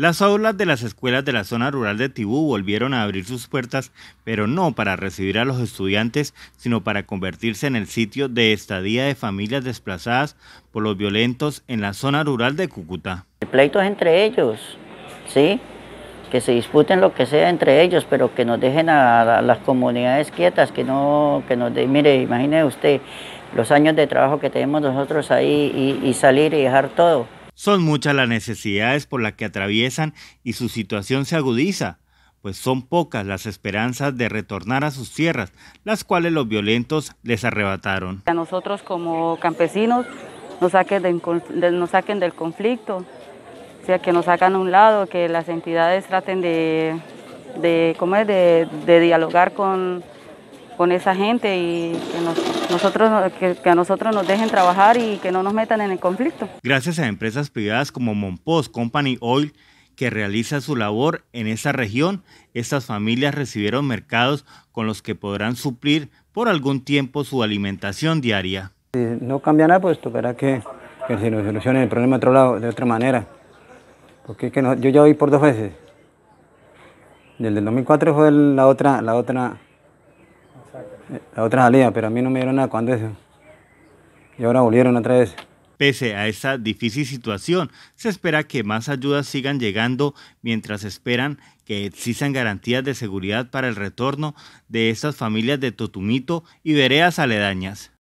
Las aulas de las escuelas de la zona rural de Tibú volvieron a abrir sus puertas, pero no para recibir a los estudiantes, sino para convertirse en el sitio de estadía de familias desplazadas por los violentos en la zona rural de Cúcuta. El pleito es entre ellos, ¿sí? Que se disputen lo que sea entre ellos, pero que nos dejen a, las comunidades quietas, que no, que nos de, mire, imagine usted los años de trabajo que tenemos nosotros ahí y salir y dejar todo. Son muchas las necesidades por las que atraviesan y su situación se agudiza, pues son pocas las esperanzas de retornar a sus tierras, las cuales los violentos les arrebataron. A nosotros como campesinos nos saquen, saquen del conflicto, o sea, que nos sacan a un lado, que las entidades traten de, de dialogar con, con esa gente y que, nosotros, que, a nosotros nos dejen trabajar y que no nos metan en el conflicto. Gracias a empresas privadas como Monpost Company Oil, que realiza su labor en esa región, estas familias recibieron mercados con los que podrán suplir por algún tiempo su alimentación diaria. Si no cambia nada, pues tocará que, que se nos solucione el problema de, otro lado, de otra manera. Porque yo ya voy por dos veces. Desde del 2004 fue la otra, la otra la otra salida, pero a mí no me dieron nada cuando eso. Y ahora volvieron otra vez. Pese a esta difícil situación, se espera que más ayudas sigan llegando mientras esperan que existan garantías de seguridad para el retorno de estas familias de Totumito y veredas aledañas.